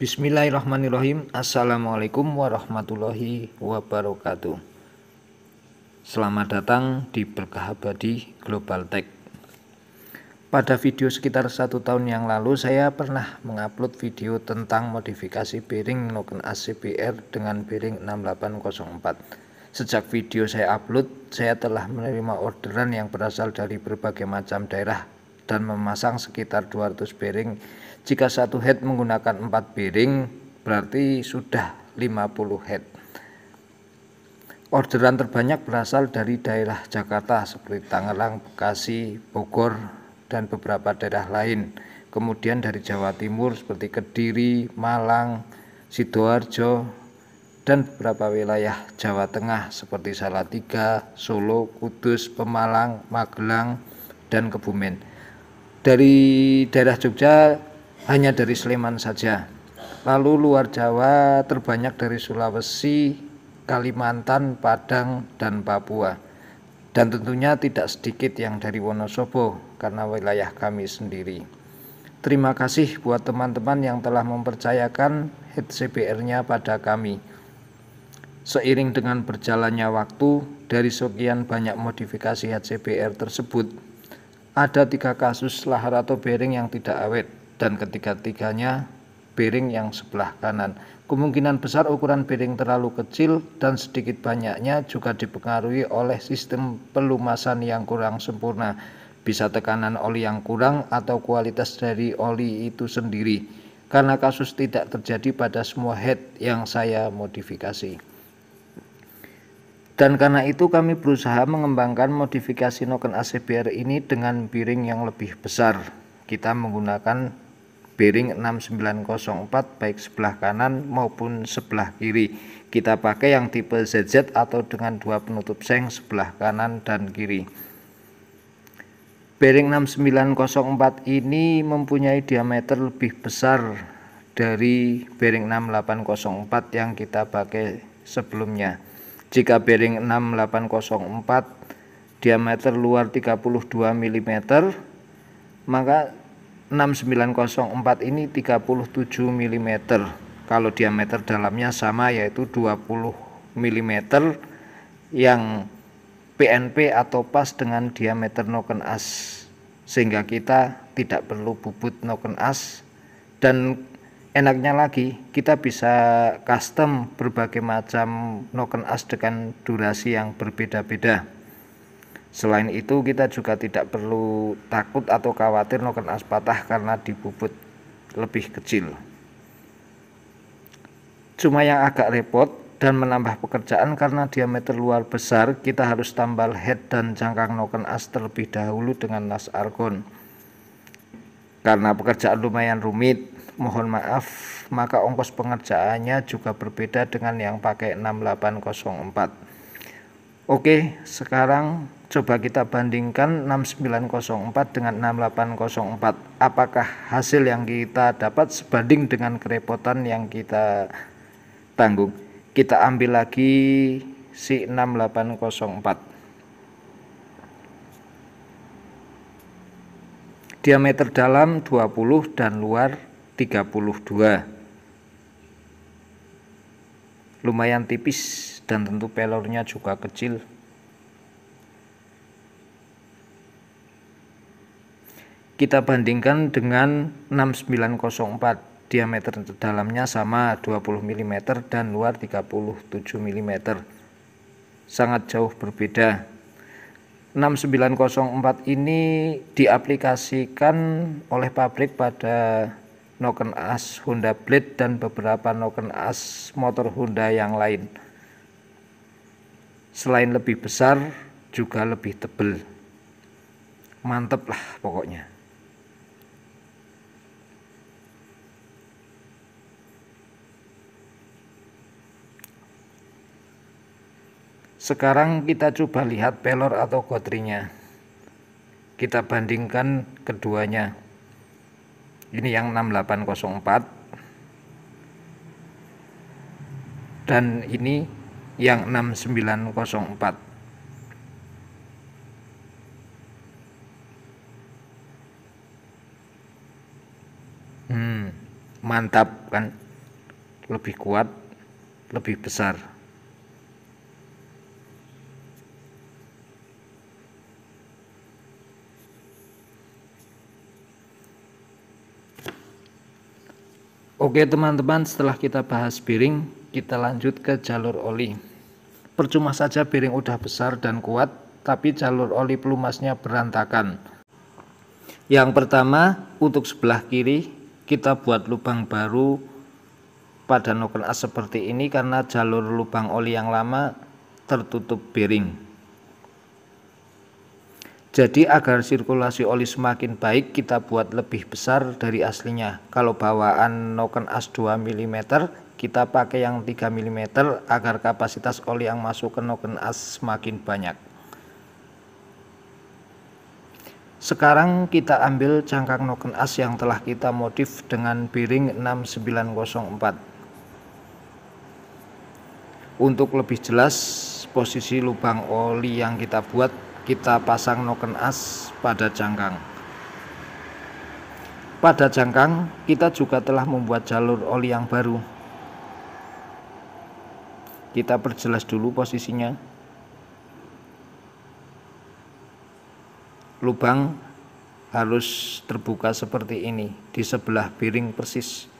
Bismillahirrahmanirrahim Assalamualaikum warahmatullahi wabarakatuh Selamat datang di Berkah Abadi Global Tech Pada video sekitar satu tahun yang lalu saya pernah mengupload video tentang modifikasi bearing noken ACBR dengan bearing 6804 Sejak video saya upload, saya telah menerima orderan yang berasal dari berbagai macam daerah dan memasang sekitar 200 bearing. Jika satu head menggunakan 4 bearing berarti sudah 50 head. Orderan terbanyak berasal dari daerah Jakarta seperti Tangerang, Bekasi, Bogor, dan beberapa daerah lain. Kemudian dari Jawa Timur seperti Kediri, Malang, Sidoarjo, dan beberapa wilayah Jawa Tengah seperti Salatiga, Solo, Kudus, Pemalang, Magelang, dan Kebumen dari daerah Jogja hanya dari Sleman saja. Lalu luar Jawa terbanyak dari Sulawesi, Kalimantan, Padang, dan Papua. Dan tentunya tidak sedikit yang dari Wonosobo karena wilayah kami sendiri. Terima kasih buat teman-teman yang telah mempercayakan head CBR-nya pada kami. Seiring dengan berjalannya waktu, dari sekian banyak modifikasi head CBR tersebut, ada tiga kasus lahar atau bearing yang tidak awet dan ketiga-tiganya bearing yang sebelah kanan. Kemungkinan besar ukuran bearing terlalu kecil dan sedikit banyaknya juga dipengaruhi oleh sistem pelumasan yang kurang sempurna. Bisa tekanan oli yang kurang atau kualitas dari oli itu sendiri. Karena kasus tidak terjadi pada semua head yang saya modifikasi. Dan karena itu kami berusaha mengembangkan modifikasi noken ACBR ini dengan piring yang lebih besar. Kita menggunakan bearing 6904 baik sebelah kanan maupun sebelah kiri. Kita pakai yang tipe ZZ atau dengan dua penutup seng sebelah kanan dan kiri. Bearing 6904 ini mempunyai diameter lebih besar dari bearing 6804 yang kita pakai sebelumnya jika bearing 6804 diameter luar 32 mm maka 6904 ini 37 mm kalau diameter dalamnya sama yaitu 20 mm yang PNP atau pas dengan diameter noken as sehingga kita tidak perlu bubut noken as dan enaknya lagi kita bisa custom berbagai macam noken as dengan durasi yang berbeda-beda selain itu kita juga tidak perlu takut atau khawatir noken as patah karena dibubut lebih kecil cuma yang agak repot dan menambah pekerjaan karena diameter luar besar kita harus tambal head dan cangkang noken as terlebih dahulu dengan nas argon karena pekerjaan lumayan rumit mohon maaf, maka ongkos pengerjaannya juga berbeda dengan yang pakai 6804. Oke, sekarang coba kita bandingkan 6904 dengan 6804. Apakah hasil yang kita dapat sebanding dengan kerepotan yang kita tanggung? Kita ambil lagi si 6804. Diameter dalam 20 dan luar 32 lumayan tipis dan tentu pelornya juga kecil kita bandingkan dengan 6904 diameter dalamnya sama 20 mm dan luar 37 mm sangat jauh berbeda 6904 ini diaplikasikan oleh pabrik pada noken as Honda Blade dan beberapa noken as motor Honda yang lain. Selain lebih besar, juga lebih tebel. Mantep lah pokoknya. Sekarang kita coba lihat pelor atau gotrinya. Kita bandingkan keduanya ini yang 6804 dan ini yang 6904 Hmm, mantap kan lebih kuat lebih besar Oke teman-teman setelah kita bahas bearing kita lanjut ke jalur oli percuma saja bearing udah besar dan kuat tapi jalur oli pelumasnya berantakan yang pertama untuk sebelah kiri kita buat lubang baru pada noken as seperti ini karena jalur lubang oli yang lama tertutup bearing jadi agar sirkulasi oli semakin baik kita buat lebih besar dari aslinya. Kalau bawaan noken as 2 mm kita pakai yang 3 mm agar kapasitas oli yang masuk ke noken as semakin banyak. Sekarang kita ambil cangkang noken as yang telah kita modif dengan bearing 6904. Untuk lebih jelas posisi lubang oli yang kita buat kita pasang noken as pada cangkang pada cangkang kita juga telah membuat jalur oli yang baru kita perjelas dulu posisinya lubang harus terbuka seperti ini di sebelah piring persis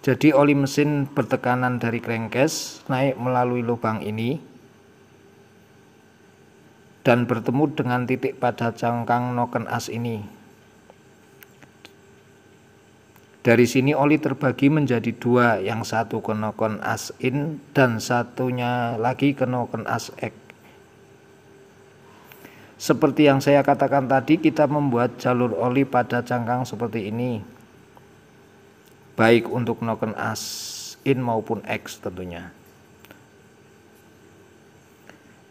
Jadi oli mesin bertekanan dari crankcase naik melalui lubang ini dan bertemu dengan titik pada cangkang noken as ini. Dari sini oli terbagi menjadi dua, yang satu ke noken as in dan satunya lagi ke noken as ek. Seperti yang saya katakan tadi, kita membuat jalur oli pada cangkang seperti ini baik untuk noken as in maupun x tentunya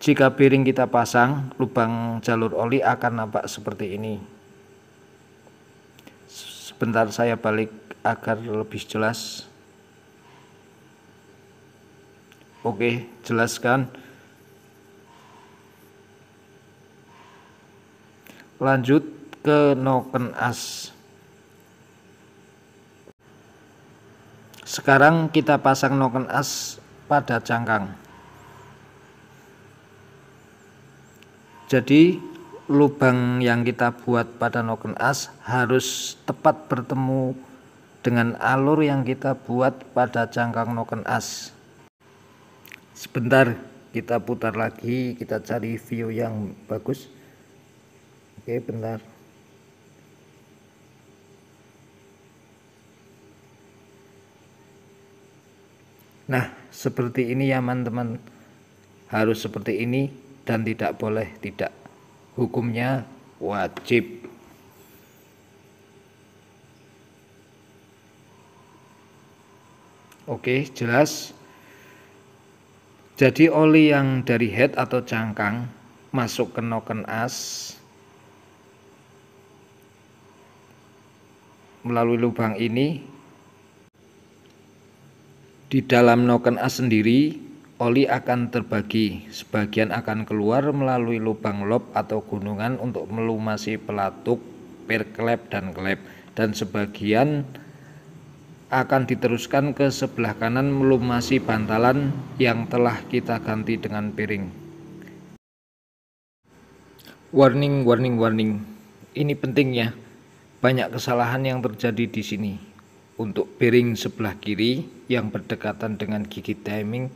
jika piring kita pasang lubang jalur oli akan nampak seperti ini sebentar saya balik agar lebih jelas oke jelaskan lanjut ke noken as Sekarang kita pasang noken as pada cangkang. Jadi lubang yang kita buat pada noken as harus tepat bertemu dengan alur yang kita buat pada cangkang noken as sebentar kita putar lagi kita cari view yang bagus oke bentar Nah, seperti ini ya teman-teman. Harus seperti ini dan tidak boleh tidak. Hukumnya wajib. Oke, jelas. Jadi oli yang dari head atau cangkang masuk ke noken as melalui lubang ini di dalam noken A sendiri, oli akan terbagi. Sebagian akan keluar melalui lubang lob atau gunungan untuk melumasi pelatuk, perklep, dan klep. Dan sebagian akan diteruskan ke sebelah kanan melumasi bantalan yang telah kita ganti dengan piring. Warning, warning, warning. Ini penting ya. Banyak kesalahan yang terjadi di sini untuk piring sebelah kiri yang berdekatan dengan gigi timing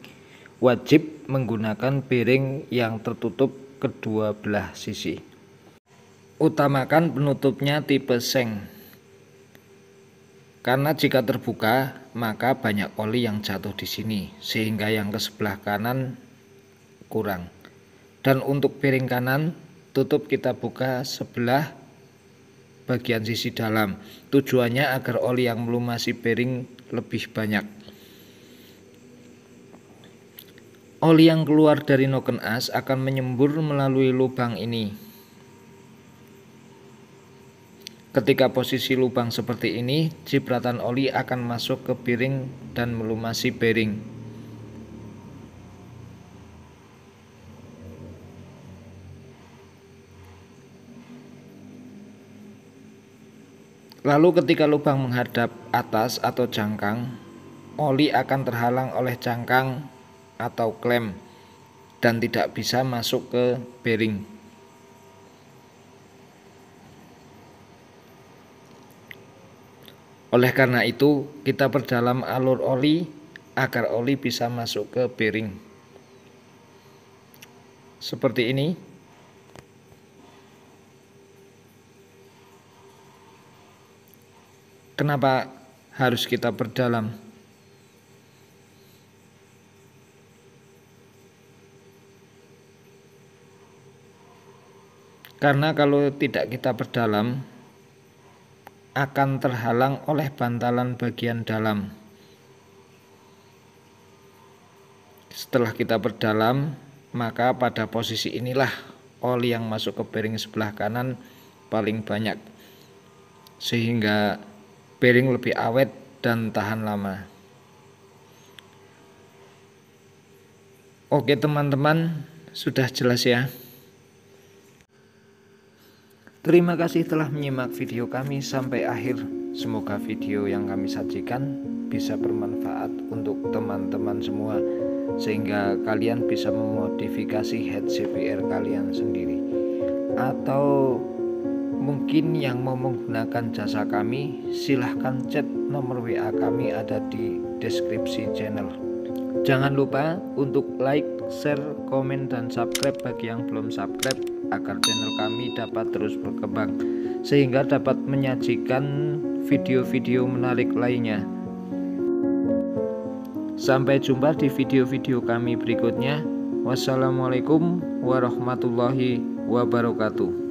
wajib menggunakan piring yang tertutup kedua belah sisi. Utamakan penutupnya tipe seng. Karena jika terbuka, maka banyak oli yang jatuh di sini, sehingga yang ke sebelah kanan kurang. Dan untuk piring kanan, tutup kita buka sebelah bagian sisi dalam. Tujuannya agar oli yang melumasi bearing lebih banyak. Oli yang keluar dari noken as akan menyembur melalui lubang ini. Ketika posisi lubang seperti ini, cipratan oli akan masuk ke piring dan melumasi bearing. Lalu ketika lubang menghadap atas atau cangkang, oli akan terhalang oleh cangkang atau klem dan tidak bisa masuk ke bearing. Oleh karena itu, kita perdalam alur oli agar oli bisa masuk ke bearing. Seperti ini. Kenapa harus kita perdalam? Karena kalau tidak kita perdalam akan terhalang oleh bantalan bagian dalam. Setelah kita perdalam, maka pada posisi inilah oli yang masuk ke bearing sebelah kanan paling banyak. Sehingga Bearing lebih awet dan tahan lama. Oke teman-teman, sudah jelas ya. Terima kasih telah menyimak video kami sampai akhir. Semoga video yang kami sajikan bisa bermanfaat untuk teman-teman semua sehingga kalian bisa memodifikasi head CPR kalian sendiri atau mungkin yang mau menggunakan jasa kami, silahkan chat nomor WA kami ada di deskripsi channel. Jangan lupa untuk like, share, komen, dan subscribe bagi yang belum subscribe agar channel kami dapat terus berkembang sehingga dapat menyajikan video-video menarik lainnya. Sampai jumpa di video-video kami berikutnya. Wassalamualaikum warahmatullahi wabarakatuh.